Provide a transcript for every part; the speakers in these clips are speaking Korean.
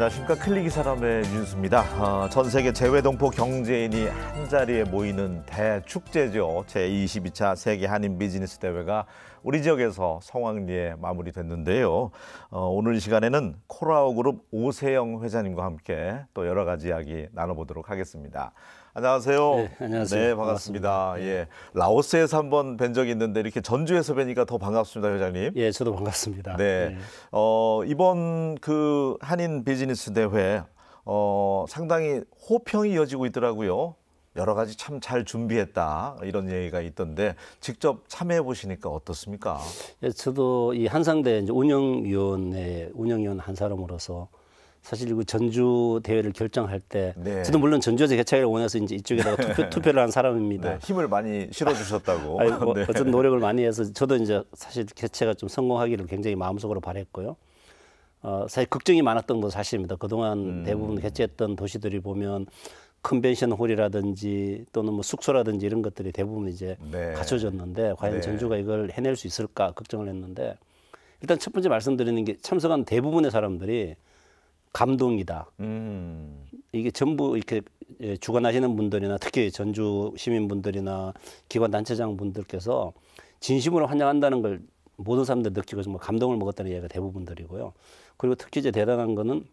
안녕하십니까 클릭이 사람의 뉴스입니다. 어, 전 세계 재외동포 경제인이 한 자리에 모이는 대축제죠. 제22차 세계 한인 비즈니스 대회가 우리 지역에서 성황리에 마무리됐는데요. 어, 오늘 이 시간에는 코라오 그룹 오세영 회장님과 함께 또 여러 가지 이야기 나눠보도록 하겠습니다. 안녕하세요. 네, 안녕하세요. 네, 반갑습니다. 반갑습니다. 예. 라오스에서 한번 뵌 적이 있는데 이렇게 전주에서 뵈니까 더 반갑습니다, 회장님. 예, 저도 반갑습니다. 네. 네. 어, 이번 그 한인 비즈니스 대회 어, 상당히 호평이 이어지고 있더라고요. 여러 가지 참 잘 준비했다 이런 얘기가 있던데 직접 참여해 보시니까 어떻습니까? 예, 저도 이 한상대 운영위원회 운영위원 한 사람으로서 사실 그 전주 대회를 결정할 때 네. 저도 물론 전주에서 개최를 원해서 이제 이쪽에다가 투표, 네. 를한 사람입니다. 네, 힘을 많이 실어 주셨다고. 아니, 뭐, 네. 어떤 노력을 많이 해서 저도 이제 사실 개최가 좀 성공하기를 굉장히 마음속으로 바랬고요. 어, 사실 걱정이 많았던 건 사실입니다. 그동안 음. 대부분 개최했던 도시들이 보면 컨벤션 홀이라든지 또는 뭐 숙소라든지 이런 것들이 대부분 이제 네. 갖춰졌는데 과연 네. 전주가 이걸 해낼 수 있을까 걱정을 했는데 일단 첫 번째 말씀드리는 게 참석한 대부분의 사람들이 감동이다. 음. 이게 전부 이렇게 예, 주관하시는 분들이나 특히 전주 시민분들이나 기관단체장 분들께서 진심으로 환영한다는 걸 모든 사람들 느끼고 정말 감동을 먹었다는 이야기가 대부분들이고요. 그리고 특히 이제 대단한 거는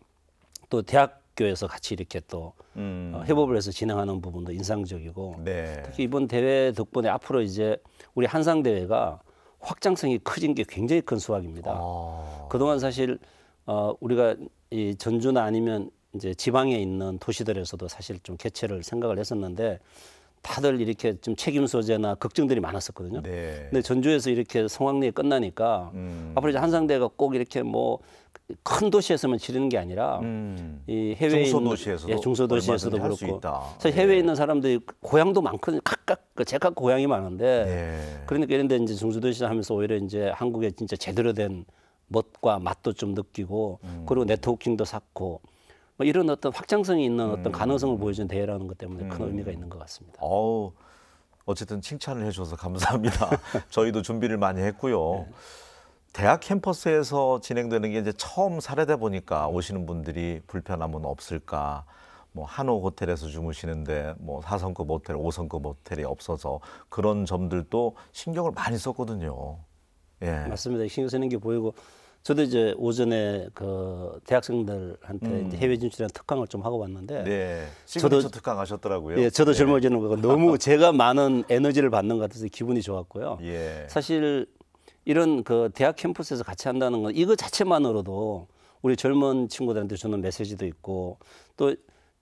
또 대학교에서 같이 이렇게 또 음. 어, 협업을 해서 진행하는 부분도 인상적이고 네. 특히 이번 대회 덕분에 앞으로 이제 우리 한상 대회가 확장성이 커진 게 굉장히 큰 수확입니다. 아. 그동안 사실 어, 우리가 이 전주나 아니면 이제 지방에 있는 도시들에서도 사실 좀 개최를 생각을 했었는데 다들 이렇게 좀 책임 소재나 걱정들이 많았었거든요. 네. 근데 전주에서 이렇게 성황리에 끝나니까 음. 앞으로 이제 한상대가 꼭 이렇게 뭐 큰 도시에서만 지르는 게 아니라 음. 이 해외에 중소도시에서도, 예, 중소도시에서도 그렇고 사실 네. 해외에 네. 있는 사람들이 고향도 많거든요. 각각 그 제각 고향이 많은데 네. 그러니까 이런데 이제 중소도시 하면서 오히려 이제 한국에 진짜 제대로 된 멋과 맛도 좀 느끼고 음. 그리고 네트워킹도 쌓고 뭐 이런 어떤 확장성이 있는 어떤 가능성을 음. 보여준 대회라는 것 때문에 큰 음. 의미가 있는 것 같습니다. 어우, 어쨌든 칭찬을 해주서 감사합니다. 저희도 준비를 많이 했고요. 네. 대학 캠퍼스에서 진행되는 게 이제 처음 사례다 보니까 오시는 분들이 불편함은 없을까. 뭐 한옥 호텔에서 주무시는데 뭐 4성급 호텔, 5성급 호텔이 없어서 그런 점들도 신경을 많이 썼거든요. 예. 맞습니다. 신경 쓰는 게 보이고 저도 이제 오전에 그 대학생들한테 음. 이제 해외 진출한 특강을 좀 하고 왔는데 네. 저도 특강 하셨더라고요. 예, 저도 네. 젊어지는 거고 너무 제가 많은 에너지를 받는 것 같아서 기분이 좋았고요. 예. 사실 이런 그 대학 캠퍼스에서 같이 한다는 건 이거 자체만으로도 우리 젊은 친구들한테 주는 메시지도 있고 또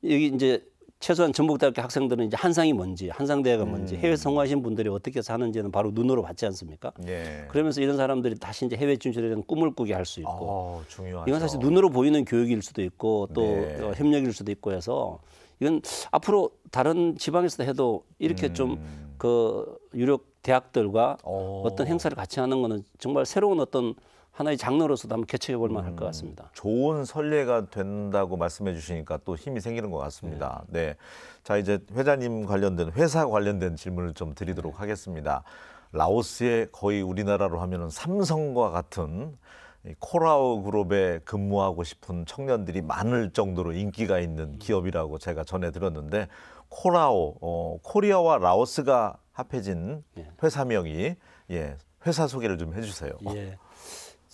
여기 이제 최소한 전북대학교 학생들은 이제 한상이 뭔지 한상대회가 음. 뭔지 해외 성공하신 분들이 어떻게 사는지는 바로 눈으로 봤지 않습니까? 예. 그러면서 이런 사람들이 다시 이제 해외 진출에 대한 꿈을 꾸게 할 수 있고 아, 이건 사실 눈으로 보이는 교육일 수도 있고 또 네. 어, 협력일 수도 있고 해서 이건 앞으로 다른 지방에서도 해도 이렇게 음. 좀그 유력 대학들과 오. 어. 어떤 행사를 같이 하는 거는 정말 새로운 어떤 하나의 장르로서도 한번 개최해 볼 만할 음, 것 같습니다. 좋은 선례가 된다고 말씀해 주시니까 또 힘이 생기는 것 같습니다. 네. 네. 자, 이제 회장님 관련된 회사 관련된 질문을 좀 드리도록 하겠습니다. 라오스의 거의 우리나라로 하면은 삼성과 같은 코라오 그룹에 근무하고 싶은 청년들이 많을 정도로 인기가 있는 기업이라고 제가 전해 들었는데 코라오 어, 코리아와 라오스가 합해진 예. 회사명이 예, 회사 소개를 좀 해주세요. 예.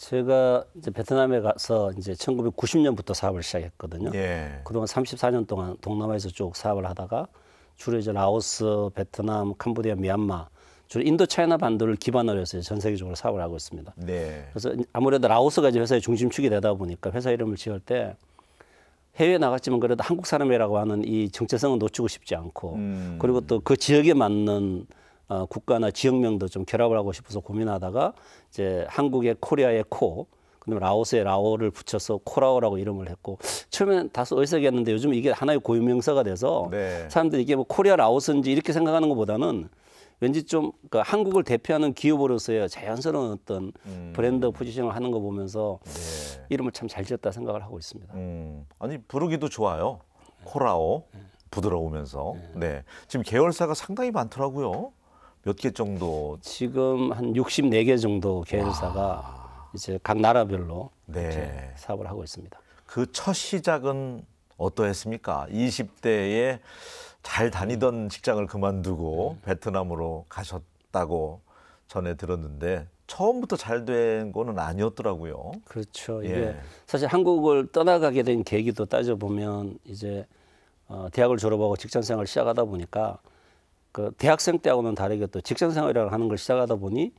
제가 이제 베트남에 가서 이제 1990년부터 사업을 시작했거든요. 예. 그동안 34년 동안 동남아에서 쭉 사업을 하다가 주로 이제 라오스, 베트남, 캄보디아, 미얀마 주로 인도차이나 반도를 기반으로 해서 전 세계적으로 사업을 하고 있습니다. 네. 그래서 아무래도 라오스가 이제 회사의 중심축이 되다 보니까 회사 이름을 지을 때해외 나갔지만 그래도 한국 사람이라고 하는 이 정체성을 놓치고 싶지 않고 음. 그리고 또 그 지역에 맞는 어, 국가나 지역명도 좀 결합을 하고 싶어서 고민하다가 이제 한국의 코리아의 코, 그다음에 라오스의 라오를 붙여서 코라오라고 이름을 했고 처음엔 다소 어색했는데 요즘 이게 하나의 고유명사가 돼서 네. 사람들이 이게 뭐 코리아 라오스인지 이렇게 생각하는 것보다는 왠지 좀 그러니까 한국을 대표하는 기업으로서의 자연스러운 어떤 음. 브랜드 포지션을 하는 거 보면서 네. 이름을 참 잘 지었다 생각을 하고 있습니다. 음. 아니 부르기도 좋아요. 코라오 네. 부드러우면서 네. 네. 지금 계열사가 상당히 많더라고요. 몇개 정도? 지금 한 64개 정도 계열사가 와. 아. 이제 각 나라별로 네. 사업을 하고 있습니다. 그 첫 시작은 어떠했습니까? 20대에 잘 다니던 직장을 그만두고 네. 베트남으로 가셨다고 전에 들었는데 처음부터 잘 된 거는 아니었더라고요. 그렇죠. 예. 이게 사실 한국을 떠나가게 된 계기도 따져 보면 이제 어, 대학을 졸업하고 직장 생활을 시작하다 보니까 그 대학생 때하고는 다르게 또 직장 생활을 하는 걸 시작하다 보니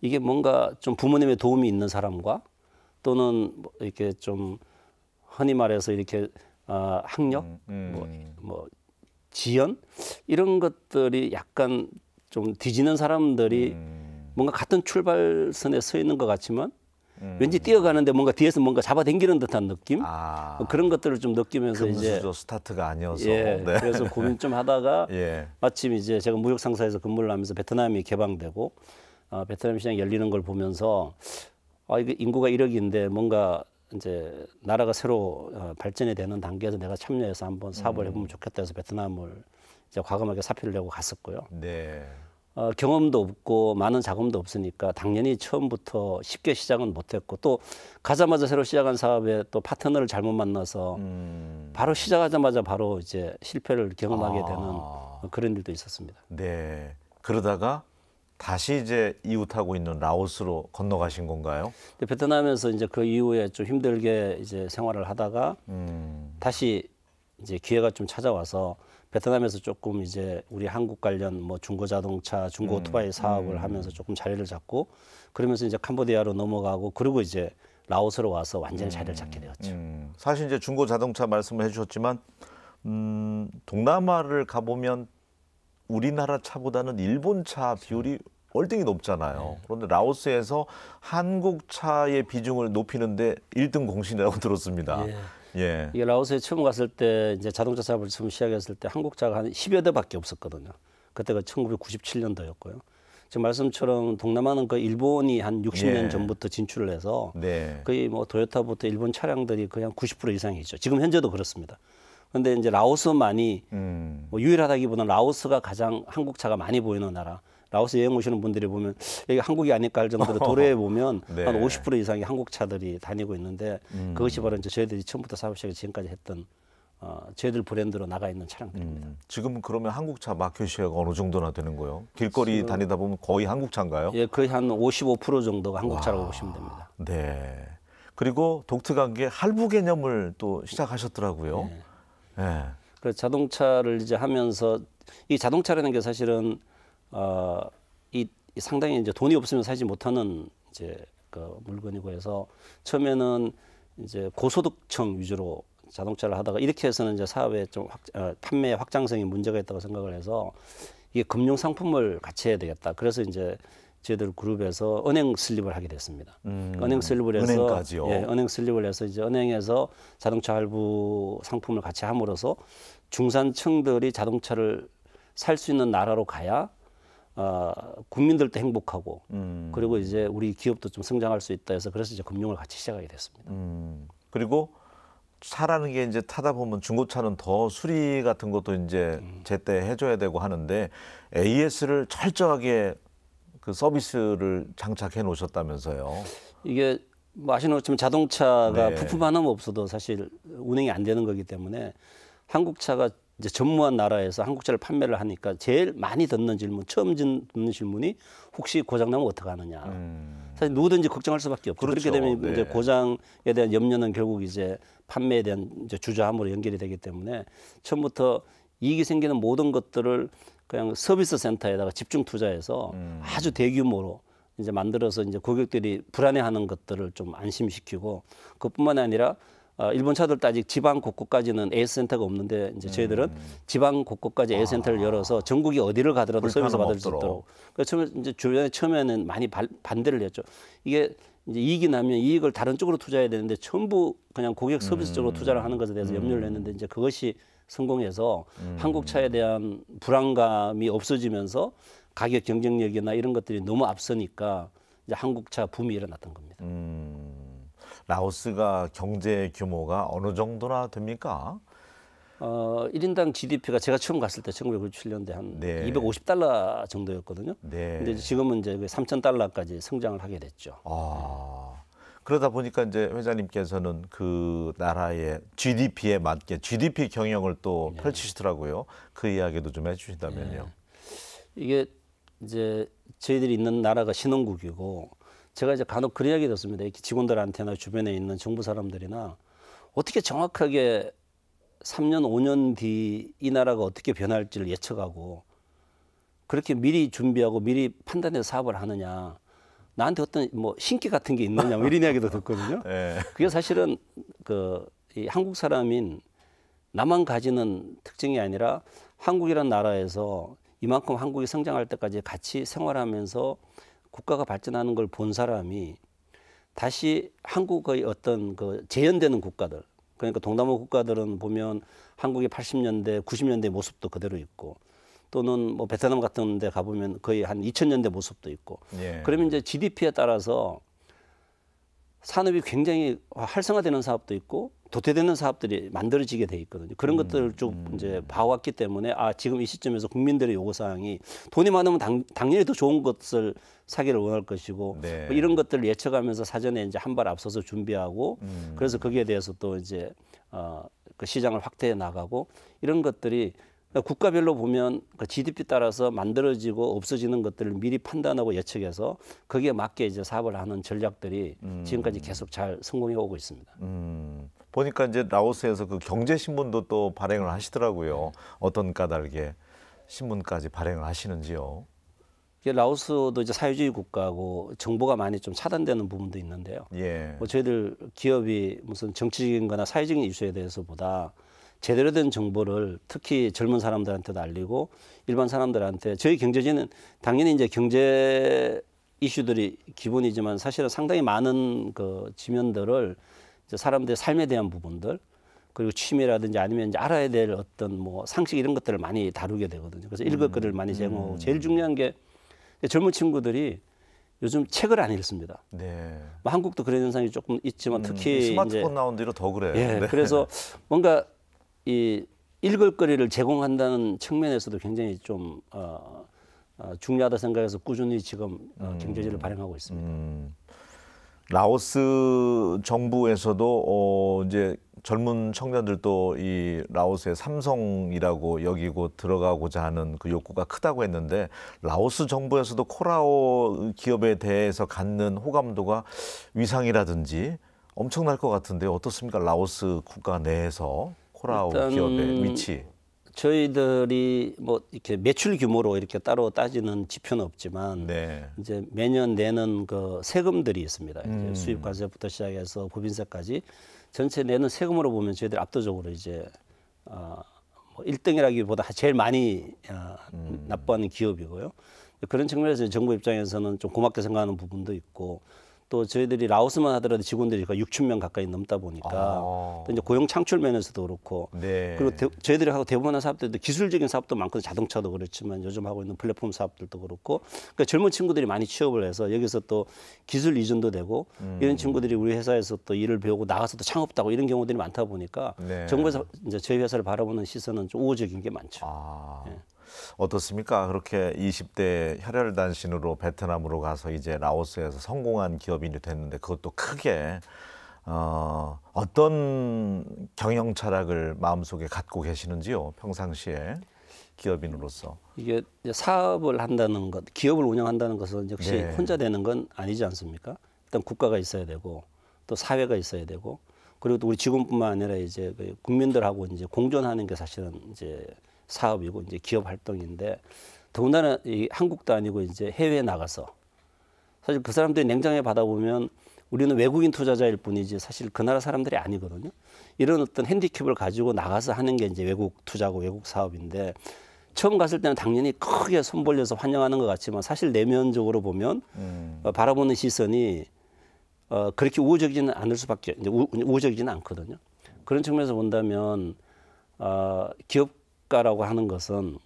이게 뭔가 좀 부모님의 도움이 있는 사람과 또는 뭐 이렇게 좀 흔히 말해서 이렇게 어, 학력, 음, 음. 뭐, 뭐 지연 이런 것들이 약간 좀 뒤지는 사람들이 음. 뭔가 같은 출발선에 서 있는 것 같지만 음. 왠지 뛰어가는데 뭔가 뒤에서 뭔가 잡아당기는 듯한 느낌 아. 뭐 그런 것들을 좀 느끼면서 이제 스타트가 아니어서 예, 네. 그래서 고민 좀 하다가 예. 마침 이제 제가 무역 상사에서 근무를 하면서 베트남이 개방되고 어, 아, 베트남 시장 열리는 걸 보면서 아 이게 인구가 1억인데 뭔가 이제 나라가 새로 어, 발전이 되는 단계에서 내가 참여해서 한번 사업을 음. 해보면 좋겠다 해서 베트남을 이제 과감하게 사표를 내고 갔었고요. 네. 어, 경험도 없고 많은 자금도 없으니까 당연히 처음부터 쉽게 시작은 못했고 또 가자마자 새로 시작한 사업에 또 파트너를 잘못 만나서 음. 바로 시작하자마자 바로 이제 실패를 경험하게 아. 되는 그런 일도 있었습니다. 네. 그러다가 다시 이제 이웃하고 있는 라오스로 건너가신 건가요? 베트남에서 이제 그 이후에 좀 힘들게 이제 생활을 하다가 음. 다시 이제 기회가 좀 찾아와서 베트남에서 조금 이제 우리 한국 관련 뭐 중고 자동차, 중고 음, 오토바이 사업을 음. 하면서 조금 자리를 잡고 그러면서 이제 캄보디아로 넘어가고 그리고 이제 라오스로 와서 완전히 자리를 음, 잡게 되었죠. 음. 사실 이제 중고 자동차 말씀을 해주셨지만 음, 동남아를 가보면 우리나라 차보다는 일본 차 비율이 월등히 높잖아요. 네. 그런데 라오스에서 한국 차의 비중을 높이는데 일등 공신이라고 들었습니다. 예. 예. 이 라오스에 처음 갔을 때 이제 자동차 사업을 처음 시작했을 때 한국차가 한 10여 대밖에 없었거든요. 그때가 1997년도였고요. 그 지금 말씀처럼 동남아는 그 일본이 한 60년 예. 전부터 진출을 해서 네. 거의 뭐 도요타부터 일본 차량들이 거의 한 90% 이상이죠. 지금 현재도 그렇습니다. 그런데 이제 라오스만이 음. 뭐 유일하다기보다는 라오스가 가장 한국차가 많이 보이는 나라. 라오스 여행 오시는 분들이 보면 여기 한국이 아닐까 할 정도로 도로에 보면 네. 한50% 이상의 한국 차들이 다니고 있는데 음. 그것이 바로 이제 저희들이 처음부터 사업 시작 지금까지 했던 어, 저희들 브랜드로 나가 있는 차량들입니다. 음. 지금 그러면 한국차 마켓시가 어느 정도나 되는 거예요? 길거리 지금, 다니다 보면 거의 한국차인가요? 예, 거의 한 55% 정도가 한국차라고 보시면 됩니다. 네. 그리고 독특한 게 할부 개념을 또 시작하셨더라고요. 네. 네. 그 자동차를 이제 하면서 이 자동차라는 게 사실은 어, 이, 상당히 이제 돈이 없으면 살지 못하는 이제 그 물건이고 해서 처음에는 이제 고소득층 위주로 자동차를 하다가 이렇게 해서는 이제 사업에 좀 확, 어, 판매 확장성이 문제가 있다고 생각을 해서 이게 금융 상품을 같이 해야 되겠다. 그래서 이제 저희들 그룹에서 은행 슬립을 하게 됐습니다. 음, 은행 슬립을 해서 은행까지요. 예, 은행 슬립을 해서 이제 은행에서 자동차 할부 상품을 같이 함으로써 중산층들이 자동차를 살 수 있는 나라로 가야 어, 국민들도 행복하고 음. 그리고 이제 우리 기업도 좀 성장할 수 있다 해서 그래서 이제 금융을 같이 시작하게 됐습니다. 음. 그리고 차라는 게 이제 타다 보면 중고차는 더 수리 같은 것도 이제 음. 제때 해줘야 되고 하는데 AS를 철저하게 그 서비스를 장착해 놓으셨다면서요. 이게 뭐 아시는 것처럼 자동차가 네. 부품 하나만 없어도 사실 운행이 안 되는 거기 때문에 한국차가 이제 전무한 나라에서 한국차를 판매를 하니까 제일 많이 듣는 질문, 처음 듣는 질문이 혹시 고장나면 어떻게 하느냐. 음. 사실 누구든지 걱정할 수밖에 없죠. 그렇죠. 그렇게 되면 네. 이제 고장에 대한 염려는 결국 이제 판매에 대한 이제 주저함으로 연결이 되기 때문에 처음부터 이익이 생기는 모든 것들을 그냥 서비스 센터에다가 집중 투자해서 음. 아주 대규모로 이제 만들어서 이제 고객들이 불안해하는 것들을 좀 안심시키고 그뿐만 아니라 어, 일본 차들 따지 지방 곳곳까지는 에 a 스 센터가 없는데 이제 저희들은 음. 지방 곳곳까지 에 a 스 센터를 아. 열어서 전국이 어디를 가더라도 서비스 받을 수 있도록. 그 처음에 이제 주변에 처음에는 많이 바, 반대를 했죠. 이게 이제 이익이 나면 이익을 다른 쪽으로 투자해야 되는데 전부 그냥 고객 서비스 쪽으로 음. 투자를 하는 것에 대해서 염려를 했는데 이제 그것이 성공해서 음. 한국차에 대한 불안감이 없어지면서 가격 경쟁력이나 이런 것들이 너무 앞서니까 이제 한국차 붐이 일어났던 겁니다. 음. 라오스가 경제 규모가 어느 정도나 됩니까? 어, 1인당 GDP가 제가 처음 갔을 때 1997년대 한 네. 250달러 정도였거든요. 네. 근데 지금은 이제 3,000달러까지 그 성장을 하게 됐죠. 아. 그러다 보니까 이제 회장님께서는 그 나라의 GDP에 맞게 GDP 경영을 또 네. 펼치시더라고요. 그 이야기도 좀 해주신다면요. 네. 이게 이제 저희들이 있는 나라가 신혼국이고 제가 이제 간혹 그런 이야기 듣습니다. 이렇게 직원들한테나 주변에 있는 정부 사람들이나 어떻게 정확하게 3년, 5년 뒤 이 나라가 어떻게 변할지를 예측하고 그렇게 미리 준비하고 미리 판단해서 사업을 하느냐. 나한테 어떤 뭐 신기 같은 게 있느냐 뭐 이런 이야기도 듣거든요. 네. 그게 사실은 그이 한국 사람인 나만 가지는 특징이 아니라 한국이란 나라에서 이만큼 한국이 성장할 때까지 같이 생활하면서 국가가 발전하는 걸 본 사람이 다시 한국의 어떤 그 재현되는 국가들 그러니까 동남아 국가들은 보면 한국의 80년대, 90년대 모습도 그대로 있고 또는 뭐 베트남 같은 데 가보면 거의 한 2000년대 모습도 있고 예. 그러면 이제 GDP에 따라서 산업이 굉장히 활성화되는 사업도 있고 도태되는 사업들이 만들어지게 돼 있거든요. 그런 음, 것들을 쭉 음. 이제 봐왔기 때문에 아 지금 이 시점에서 국민들의 요구 사항이 돈이 많으면 당, 당연히 더 좋은 것을 사기를 원할 것이고 뭐 네. 뭐 이런 것들을 예측하면서 사전에 이제 한 발 앞서서 준비하고 음. 그래서 거기에 대해서 또 이제 어그 시장을 확대해 나가고 이런 것들이 그러니까 국가별로 보면 그 GDP 따라서 만들어지고 없어지는 것들을 미리 판단하고 예측해서 거기에 맞게 이제 사업을 하는 전략들이 음. 지금까지 계속 잘 성공해 오고 있습니다. 음. 보니까 이제 라오스에서 그 경제 신문도 또 발행을 하시더라고요. 어떤 까닭에 신문까지 발행을 하시는지요? 라오스도 이제 사회주의 국가고 정보가 많이 좀 차단되는 부분도 있는데요. 예. 뭐 저희들 기업이 무슨 정치적인거나 사회적인 이슈에 대해서보다 제대로 된 정보를 특히 젊은 사람들한테도 알리고 일반 사람들한테 저희 경제지는 당연히 이제 경제 이슈들이 기본이지만 사실은 상당히 많은 그 지면들을 사람들의 삶에 대한 부분들 그리고 취미라든지 아니면 이제 알아야 될 어떤 뭐 상식 이런 것들을 많이 다루게 되거든요. 그래서 읽을 거리를 음. 많이 제공하고 음. 제일 중요한 게 젊은 친구들이 요즘 책을 안 읽습니다. 네. 뭐 한국도 그런 현상이 조금 있지만 음, 특히 음, 스마트폰 나온 뒤로 더 그래요. 예, 네. 그래서 뭔가 이 읽을 거리를 제공한다는 측면에서도 굉장히 좀 어, 어, 중요하다 생각해서 꾸준히 지금 어, 음. 경제지를 발행하고 있습니다. 음. 라오스 정부에서도 어 이제 젊은 청년들도 이 라오스의 삼성이라고 여기고 들어가고자 하는 그 욕구가 크다고 했는데 라오스 정부에서도 코라오 기업에 대해서 갖는 호감도가 위상이라든지 엄청날 것 같은데 어떻습니까? 라오스 국가 내에서 코라오 기업의 위치. 저희들이 뭐 이렇게 매출 규모로 이렇게 따로 따지는 지표는 없지만 네. 이제 매년 내는 그 세금들이 있습니다. 음. 수입 과세부터 시작해서 법인세까지 전체 내는 세금으로 보면 저희들 압도적으로 이제 어, 뭐 1등이라기보다 제일 많이 어, 음. 납부하는 기업이고요. 그런 측면에서 정부 입장에서는 좀 고맙게 생각하는 부분도 있고 또 저희들이 라오스만 하더라도 직원들이 6천 명 가까이 넘다 보니까 아. 이제 고용 창출 면에서도 그렇고 네. 그리고 대, 저희들이 하고 대부분 하는 사업들도 기술적인 사업도 많고 자동차도 그렇지만 요즘 하고 있는 플랫폼 사업들도 그렇고 그러니까 젊은 친구들이 많이 취업을 해서 여기서 또 기술 이전도 되고 음. 이런 친구들이 우리 회사에서 또 일을 배우고 나가서 또 창업도 하고 이런 경우들이 많다 보니까 네. 정부에서 이제 저희 회사를 바라보는 시선은 좀 우호적인 게 많죠. 아. 네. 어떻습니까? 그렇게 20대 혈혈 단신으로 베트남으로 가서 이제 라오스에서 성공한 기업인이 됐는데 그것도 크게 어, 어떤 경영 철학을 마음속에 갖고 계시는지요? 평상시에 기업인으로서 이게 사업을 한다는 것, 기업을 운영한다는 것은 역시 네. 혼자 되는 건 아니지 않습니까? 일단 국가가 있어야 되고 또 사회가 있어야 되고 그리고 또 우리 직원뿐만 아니라 이제 그 국민들하고 이제 공존하는 게 사실은 이제 사업이고 이제 기업 활동인데 더군다나 이 한국도 아니고 이제 해외에 나가서 사실 그 사람들이 냉정해 받아보면 우리는 외국인 투자자일 뿐이지 사실 그 나라 사람들이 아니거든요. 이런 어떤 핸디캡을 가지고 나가서 하는 게 이제 외국 투자고 외국 사업인데 처음 갔을 때는 당연히 크게 손 벌려서 환영하는 것 같지만 사실 내면적으로 보면 음. 어, 바라보는 시선이 어, 그렇게 우호적이지는 않을 수밖에 이제 우, 우호적이지는 않거든요. 그런 측면에서 본다면 어, 기업 국가라고 하는 것은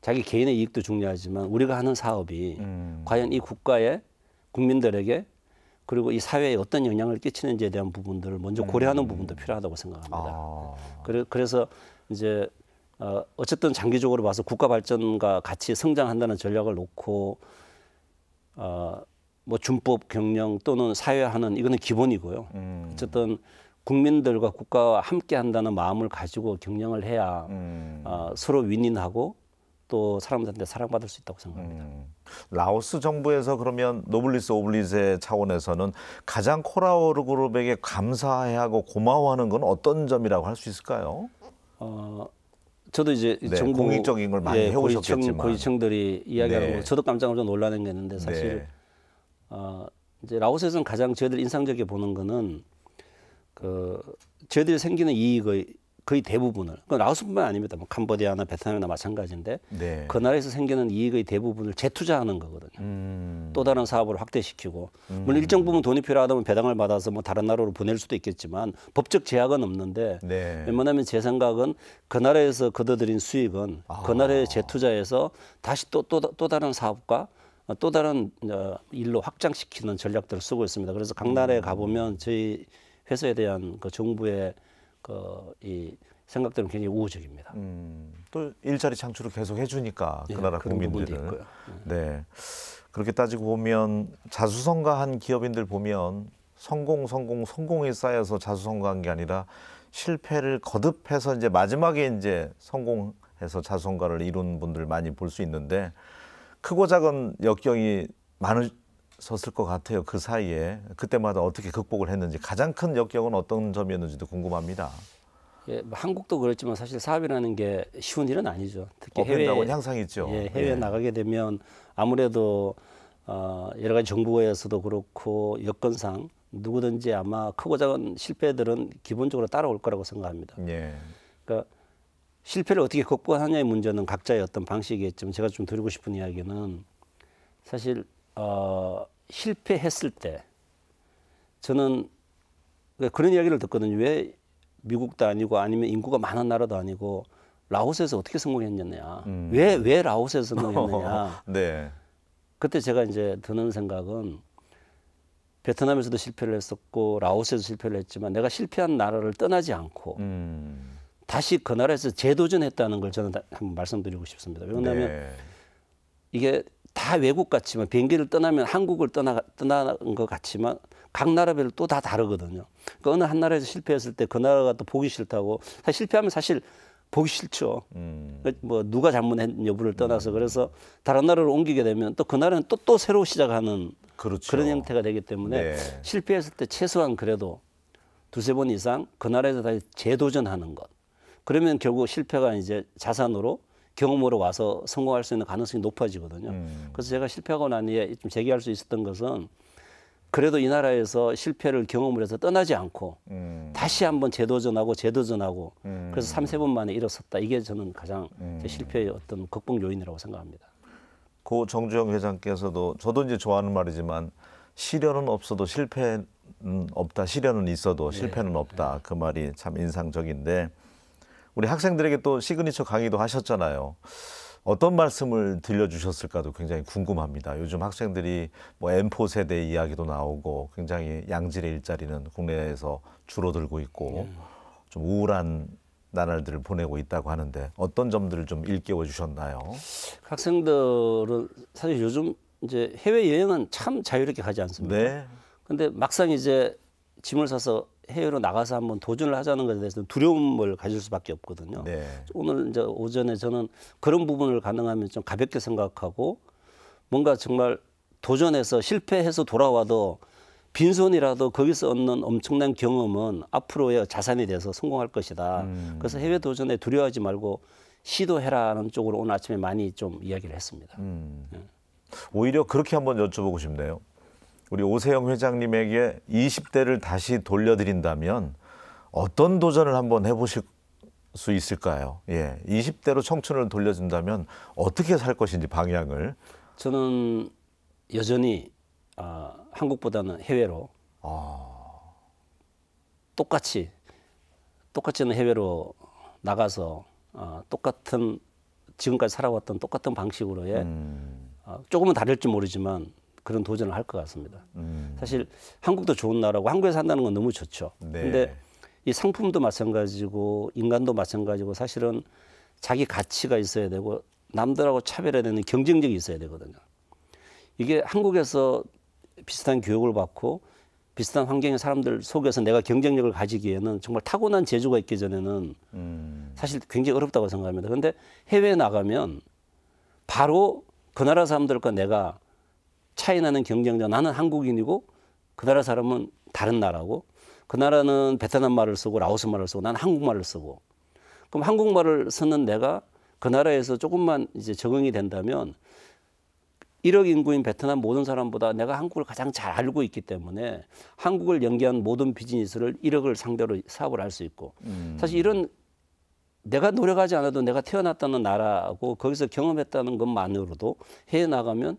자기 개인의 이익도 중요하지만 우리가 하는 사업이 음. 과연 이 국가의 국민들에게 그리고 이 사회에 어떤 영향을 끼치는지에 대한 부분들을 먼저 고려하는 음. 부분도 필요하다고 생각합니다. 아. 그래, 그래서 이제 어, 어쨌든 장기적으로 봐서 국가 발전과 같이 성장한다는 전략을 놓고 어, 뭐 준법 경영 또는 사회화는 이거는 기본이고요. 음. 어쨌든 국민들과 국가와 함께 한다는 마음을 가지고 경영을 해야 음. 어, 서로 윈윈하고 또 사람들한테 사랑받을 수 있다고 생각합니다. 음. 라오스 정부에서 그러면 노블리스 오블리제 차원에서는 가장 코라오르 그룹에게 감사해하고 고마워하는 건 어떤 점이라고 할 수 있을까요? 어, 저도 이제 네, 정부 공익적인 걸 많이 예, 해오셨겠지만 고위층, 들이 이야기하는 네. 거 저도 깜짝 놀라는 게 있는데 사실 네. 어, 이제 라오스에서는 가장 저희들 인상적이게 보는 거는 그 저희들이 생기는 이익의 거의 대부분을 그 라오스뿐만 아닙니다. 뭐 캄보디아나 베트남이나 마찬가지인데 네. 그 나라에서 생기는 이익의 대부분을 재투자하는 거거든요. 음. 또 다른 사업을 확대시키고 음. 물론 일정 부분 돈이 필요하다면 배당을 받아서 뭐 다른 나라로 보낼 수도 있겠지만 법적 제약은 없는데 네. 웬만하면 제 생각은 그 나라에서 거둬들인 수익은 아. 그 나라에 재투자해서 다시 또또 또, 또 다른 사업과 또 다른 어, 일로 확장시키는 전략들을 쓰고 있습니다. 그래서 각 나라에 음. 가보면 저희 회수에 대한 그 정부의 그 이 생각들은 굉장히 우호적입니다. 음, 또 일자리 창출을 계속 해주니까 예, 그 나라 국민들은 네 그렇게 따지고 보면 자수성가한 기업인들 보면 성공 성공 성공이 쌓여서 자수성가한 게 아니라 실패를 거듭해서 이제 마지막에 이제 성공해서 자수성가를 이룬 분들 많이 볼 수 있는데 크고 작은 역경이 많은 섰을 것 같아요. 그 사이에 그때마다 어떻게 극복을 했는지 가장 큰 역경은 어떤 점이었는지도 궁금합니다. 예, 한국도 그렇지만 사실 사업이라는 게 쉬운 일은 아니죠. 특히 해외 향상 있죠. 예, 해외 예. 나가게 되면 아무래도 어, 여러 가지 정부에서도 그렇고 여건상 누구든지 아마 크고 작은 실패들은 기본적으로 따라올 거라고 생각합니다. 예. 그러니까 실패를 어떻게 극복하냐의 문제는 각자의 어떤 방식이겠지만 제가 좀 드리고 싶은 이야기는 사실 어, 실패했을 때 저는 그 그런 이야기를 듣거든요. 왜 미국도 아니고 아니면 인구가 많은 나라도 아니고 라오스에서 어떻게 성공했느냐. 왜왜 음. 왜 라오스에서 성공했느냐. 네. 그때 제가 이제 드는 생각은 베트남에서도 실패를 했었고 라오스에서 실패를 했지만 내가 실패한 나라를 떠나지 않고 음. 다시 그 나라에서 재도전했다는 걸 저는 한번 말씀드리고 싶습니다. 왜냐하면 네. 이게 다 외국 같지만 비행기를 떠나면 한국을 떠나 떠나는 것 같지만 각 나라별로 또 다 다르거든요. 그러니까 어느 한 나라에서 실패했을 때 그 나라가 또 보기 싫다고 사실 실패하면 사실 보기 싫죠. 음. 그 뭐 누가 잘못했 는 여부를 떠나서 음. 그래서 다른 나라로 옮기게 되면 또 그 나라는 또 또 새로 시작하는 그렇죠. 그런 형태가 되기 때문에 네. 실패했을 때 최소한 그래도 두세 번 이상 그 나라에서 다시 재도전하는 것. 그러면 결국 실패가 이제 자산으로 경험으로 와서 성공할 수 있는 가능성이 높아지거든요. 음. 그래서 제가 실패하고 난 후에 좀 재기할 수 있었던 것은 그래도 이 나라에서 실패를 경험을 해서 떠나지 않고 음. 다시 한번 재도전하고 재도전하고 음. 그래서 삼세 번 만에 일어섰다. 이게 저는 가장 제 음. 실패의 어떤 극복 요인이라고 생각합니다. 고 정주영 회장께서도 저도 이제 좋아하는 말이지만 시련은 없어도 실패는 없다. 시련은 있어도 네. 실패는 네. 없다. 그 말이 참 인상적인데 우리 학생들에게 또 시그니처 강의도 하셨잖아요. 어떤 말씀을 들려주셨을까도 굉장히 궁금합니다. 요즘 학생들이 뭐 M4 세대 이야기도 나오고 굉장히 양질의 일자리는 국내에서 줄어들고 있고 예. 좀 우울한 나날들을 보내고 있다고 하는데 어떤 점들을 좀 일깨워 주셨나요? 그 학생들은 사실 요즘 이제 해외 여행은 참 자유롭게 가지 않습니다 네. 근데 막상 이제 짐을 사서 해외로 나가서 한번 도전을 하자는 것에 대해서 두려움을 가질 수밖에 없거든요. 네. 오늘 이제 오전에 저는 그런 부분을 가능하면 좀 가볍게 생각하고 뭔가 정말 도전해서 실패해서 돌아와도 빈손이라도 거기서 얻는 엄청난 경험은 앞으로의 자산이 돼서 성공할 것이다. 음. 그래서 해외 도전에 두려워하지 말고 시도해라는 쪽으로 오늘 아침에 많이 좀 이야기를 했습니다. 음. 네. 오히려 그렇게 한번 여쭤보고 싶네요. 우리 오세영 회장님에게 20대를 다시 돌려드린다면 어떤 도전을 한번 해보실 수 있을까요? 예, 20대로 청춘을 돌려준다면 어떻게 살 것인지 방향을 저는 여전히 아, 한국보다는 해외로 아... 똑같이 똑같이는 해외로 나가서 아, 똑같은 지금까지 살아왔던 똑같은 방식으로의 음... 아, 조금은 다를지 모르지만 그런 도전을 할 것 같습니다. 음. 사실 한국도 좋은 나라고 한국에 산다는 건 너무 좋죠. 네. 근데 이 상품도 마찬가지고 인간도 마찬가지고 사실은 자기 가치가 있어야 되고 남들하고 차별해야 되는 경쟁력이 있어야 되거든요. 이게 한국에서 비슷한 교육을 받고 비슷한 환경의 사람들 속에서 내가 경쟁력을 가지기에는 정말 타고난 재주가 있기 전에는 음. 사실 굉장히 어렵다고 생각합니다. 그런데 해외에 나가면 바로 그 나라 사람들과 내가 차이나는 경쟁자 나는 한국인이고 그 나라 사람은 다른 나라고 그 나라는 베트남 말을 쓰고 라오스 말을 쓰고 나는 한국말을 쓰고 그럼 한국말을 쓰는 내가 그 나라에서 조금만 이제 적응이 된다면 1억 인구인 베트남 모든 사람보다 내가 한국을 가장 잘 알고 있기 때문에 한국을 연계한 모든 비즈니스를 1억을 상대로 사업을 할 수 있고 음. 사실 이런 내가 노력하지 않아도 내가 태어났다는 나라고 거기서 경험했다는 것만으로도 해 나가면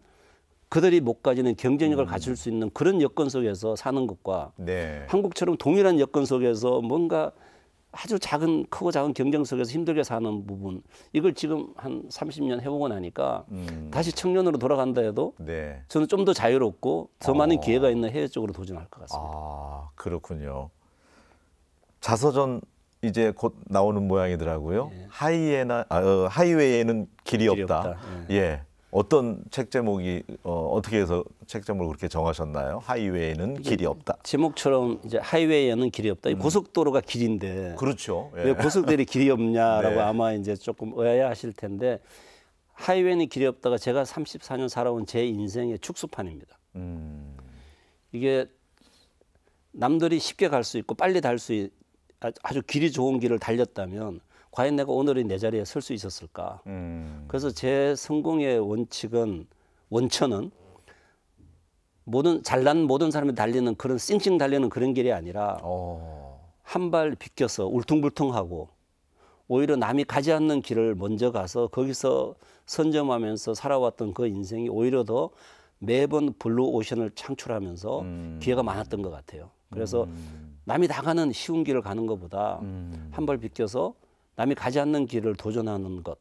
그들이 못 가지는 경쟁력을 음. 갖출 수 있는 그런 여건 속에서 사는 것과 네. 한국처럼 동일한 여건 속에서 뭔가 아주 작은 크고 작은 경쟁 속에서 힘들게 사는 부분 이걸 지금 한 30년 해보고 나니까 음. 다시 청년으로 돌아간다 해도 네. 저는 좀 더 자유롭고 더 많은 어. 기회가 있는 해외 쪽으로 도전할 것 같습니다. 아 그렇군요. 자서전 이제 곧 나오는 모양이더라고요. 예. 하이에나 아, 어, 하이웨이에는 길이, 길이 없다. 없다. 예. 예. 어떤 책 제목이 어, 어떻게 해서 책 제목을 그렇게 정하셨나요? 하이웨이는 길이 없다. 제목처럼 이제 하이웨이에는 길이 없다. 음. 고속도로가 길인데. 그렇죠. 예. 왜 고속도로에 길이 없냐라고 네. 아마 이제 조금 의아해하실 텐데 하이웨이는 길이 없다가 제가 34년 살아온 제 인생의 축소판입니다. 음. 이게 남들이 쉽게 갈 수 있고 빨리 달 수 아, 아주 길이 좋은 길을 달렸다면 과연 내가 오늘의 내 자리에 설 수 있었을까? 음. 그래서 제 성공의 원칙은 원천은 모든 잘난 모든 사람이 달리는 그런 씽씽 달리는 그런 길이 아니라 어. 한발 비껴서 울퉁불퉁하고 오히려 남이 가지 않는 길을 먼저 가서 거기서 선점하면서 살아왔던 그 인생이 오히려 더 매번 블루 오션을 창출하면서 음. 기회가 많았던 것 같아요. 그래서 음. 남이 다 가는 쉬운 길을 가는 것보다 음. 한발 비껴서 남이 가지 않는 길을 도전하는 것.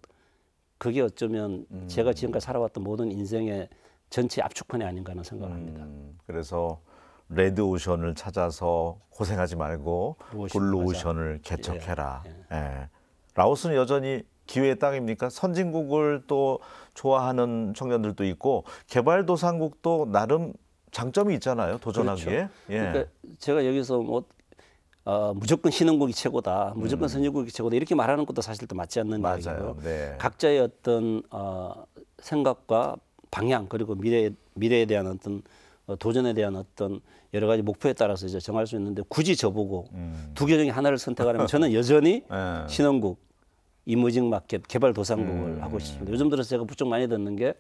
그게 어쩌면 음. 제가 지금까지 살아왔던 모든 인생의 전체 압축판이 아닌가 하는 생각을 합니다. 음, 그래서 레드 오션을 찾아서 고생하지 말고 오션, 블루 오션을 예, 개척해라. 예. 예. 예. 라오스는 여전히 기회의 땅입니까? 선진국을 또 좋아하는 청년들도 있고 개발도상국도 나름 장점이 있잖아요. 도전하기에. 그렇죠. 예. 그러니까 제가 여기서 뭐 어, 무조건 신흥국이 최고다, 음. 무조건 음. 선진국이 최고다 이렇게 말하는 것도 사실 또 맞지 않는 말기고요 네. 각자의 어떤 어, 생각과 방향 그리고 미래 미래에 대한 어떤 어, 도전에 대한 어떤 여러 가지 목표에 따라서 이제 정할 수 있는데 굳이 저보고 음. 두개 중에 하나를 선택하려면 저는 여전히 네. 신흥국, 이머징 마켓, 개발 도상국을 음. 하고 싶습니다. 요즘 들어서 제가 부쩍 많이 듣는 게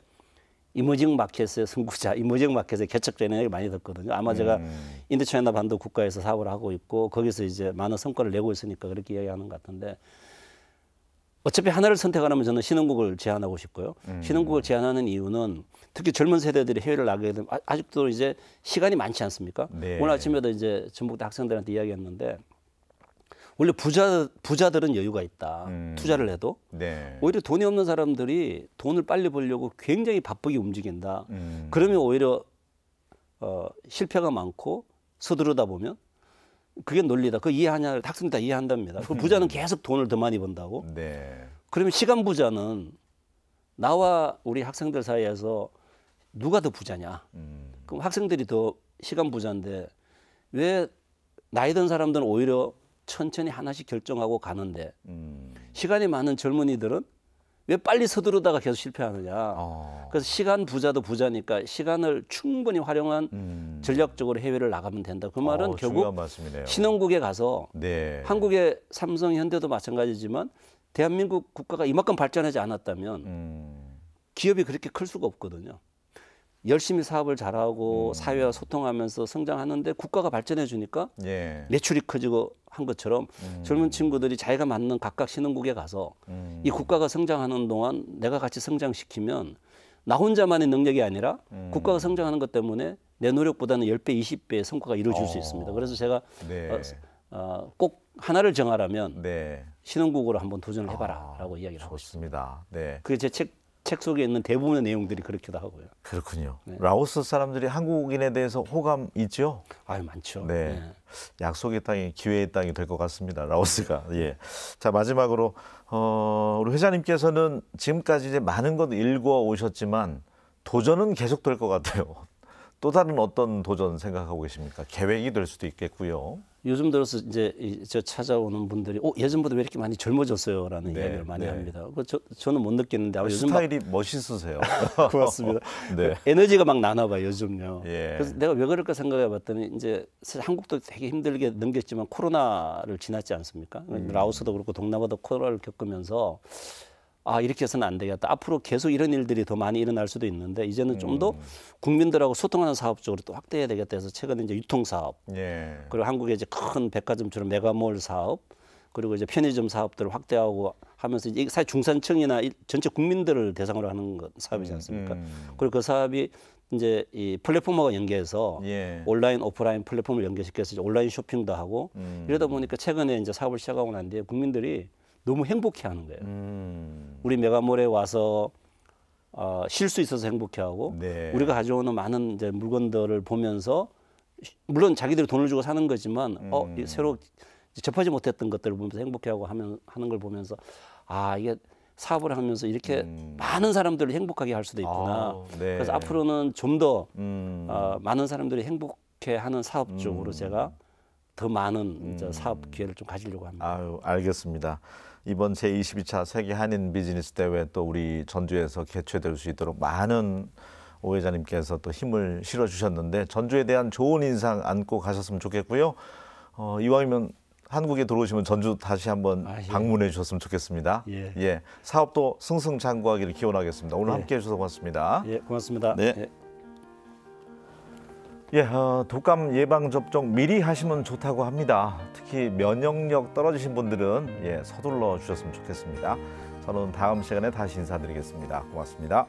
이머징 마켓의 선구자, 이머징 마켓의 개척되는 얘기 많이 듣거든요. 아마 제가 음. 인도차이나 반도 국가에서 사업을 하고 있고 거기서 이제 많은 성과를 내고 있으니까 그렇게 이야기하는 것 같은데 어차피 하나를 선택하면 저는 신흥국을 제안하고 싶고요. 음. 신흥국을 제안하는 이유는 특히 젊은 세대들이 해외를 나가게 되면 아, 아직도 이제 시간이 많지 않습니까? 네. 오늘 아침에도 이제 전북대 학생들한테 이야기했는데 원래 부자 부자들은 여유가 있다. 음. 투자를 해도 네. 오히려 돈이 없는 사람들이 돈을 빨리 벌려고 굉장히 바쁘게 움직인다. 음. 그러면 오히려 어, 실패가 많고 서두르다 보면 그게 논리다. 그 이해하냐? 학생들 다 이해한답니다. 그 부자는 음. 계속 돈을 더 많이 번다고. 네. 그러면 시간 부자는 나와 우리 학생들 사이에서 누가 더 부자냐? 음. 그럼 학생들이 더 시간 부자인데 왜 나이 든 사람들은 오히려 천천히 하나씩 결정하고 가는데 음. 시간이 많은 젊은이들은 왜 빨리 서두르다가 계속 실패하느냐. 어. 그래서 시간 부자도 부자니까 시간을 충분히 활용한 음. 전략적으로 해외를 나가면 된다. 그 말은 어, 결국 신혼국에 가서 네. 한국의 삼성, 현대도 마찬가지지만 대한민국 국가가 이만큼 발전하지 않았다면 음. 기업이 그렇게 클 수가 없거든요. 열심히 사업을 잘하고 음. 사회와 소통하면서 성장하는데 국가가 발전해 주니까 예. 매출이 커지고 한 것처럼 음. 젊은 친구들이 자기가 맞는 각각 신흥국에 가서 음. 이 국가가 성장하는 동안 내가 같이 성장시키면 나 혼자만의 능력이 아니라 음. 국가가 성장하는 것 때문에 내 노력보다는 10배, 20배의 성과가 이루어질 어. 수 있습니다. 그래서 제가 네. 어, 어, 꼭 하나를 정하라면 네. 신흥국으로 한번 도전을 아, 해봐라라고 이야기를 하고 있습니다. 네. 그게 제책 책 속에 있는 대부분의 내용들이 그렇기도 하고요. 그렇군요. 네. 라오스 사람들이 한국인에 대해서 호감 있죠? 아유 많죠. 네. 네. 약속의 땅이 기회의 땅이 될 것 같습니다. 라오스가. 예. 자 마지막으로 어, 우리 회장님께서는 지금까지 이제 많은 것 읽어 오셨지만 도전은 계속 될 것 같아요. 또 다른 어떤 도전 생각하고 계십니까? 계획이 될 수도 있겠고요. 요즘 들어서 이제 저 찾아오는 분들이 어, 예전보다 왜 이렇게 많이 젊어졌어요라는 네, 이야기를 많이 네. 합니다. 그 저, 저는 못 느끼는데 아, 요즘 스타일이 막... 멋있으세요. 고맙습니다. 네. 에너지가 막 나나봐요 요즘요. 예. 그래서 내가 왜 그럴까 생각해봤더니 이제 사실 한국도 되게 힘들게 넘겼지만 코로나를 지났지 않습니까? 음. 라오스도 그렇고 동남아도 코로나를 겪으면서 아 이렇게 해서는 안 되겠다. 앞으로 계속 이런 일들이 더 많이 일어날 수도 있는데 이제는 음. 좀더 국민들하고 소통하는 사업 쪽으로 또 확대해야 되겠다 해서 최근에 이제 유통 사업 예. 그리고 한국의 이제 큰 백화점처럼 메가몰 사업 그리고 이제 편의점 사업들을 확대하고 하면서 이제 사실 중산층이나 전체 국민들을 대상으로 하는 사업이지 음, 않습니까? 음. 그리고 그 사업이 이제 이 플랫폼하고 연계해서 예. 온라인 오프라인 플랫폼을 연계시켜서 이제 온라인 쇼핑도 하고 음. 이러다 보니까 최근에 이제 사업을 시작하고 난 뒤에 국민들이 너무 행복해하는 거예요. 음. 우리 메가몰에 와서 어, 쉴수 있어서 행복해하고 네. 우리가 가져오는 많은 이제 물건들을 보면서 물론 자기들이 돈을 주고 사는 거지만 어, 음. 어 새로 접하지 못했던 것들을 보면서 행복해하고 하면 하는 걸 보면서 아 이게 사업을 하면서 이렇게 음. 많은 사람들을 행복하게 할 수도 있구나. 아, 네. 그래서 앞으로는 좀더 음. 어, 많은 사람들이 행복해 하는 사업 쪽으로 음. 제가 더 많은 음. 사업 기회를 좀 가지려고 합니다. 아유, 알겠습니다. 이번 제22차 세계 한인 비즈니스 대회 또 우리 전주에서 개최될 수 있도록 많은 오 회장님께서 또 힘을 실어 주셨는데 전주에 대한 좋은 인상 안고 가셨으면 좋겠고요. 어, 이왕이면 한국에 들어오시면 전주 다시 한번 아, 예. 방문해 주셨으면 좋겠습니다. 예. 예. 사업도 승승장구하기를 기원하겠습니다. 오늘 예. 함께 해 주셔서 고맙습니다. 예, 고맙습니다. 네. 예. 예, 어, 독감 예방 접종 미리 하시면 좋다고 합니다. 특히 면역력 떨어지신 분들은 예, 서둘러 주셨으면 좋겠습니다. 저는 다음 시간에 다시 인사드리겠습니다. 고맙습니다.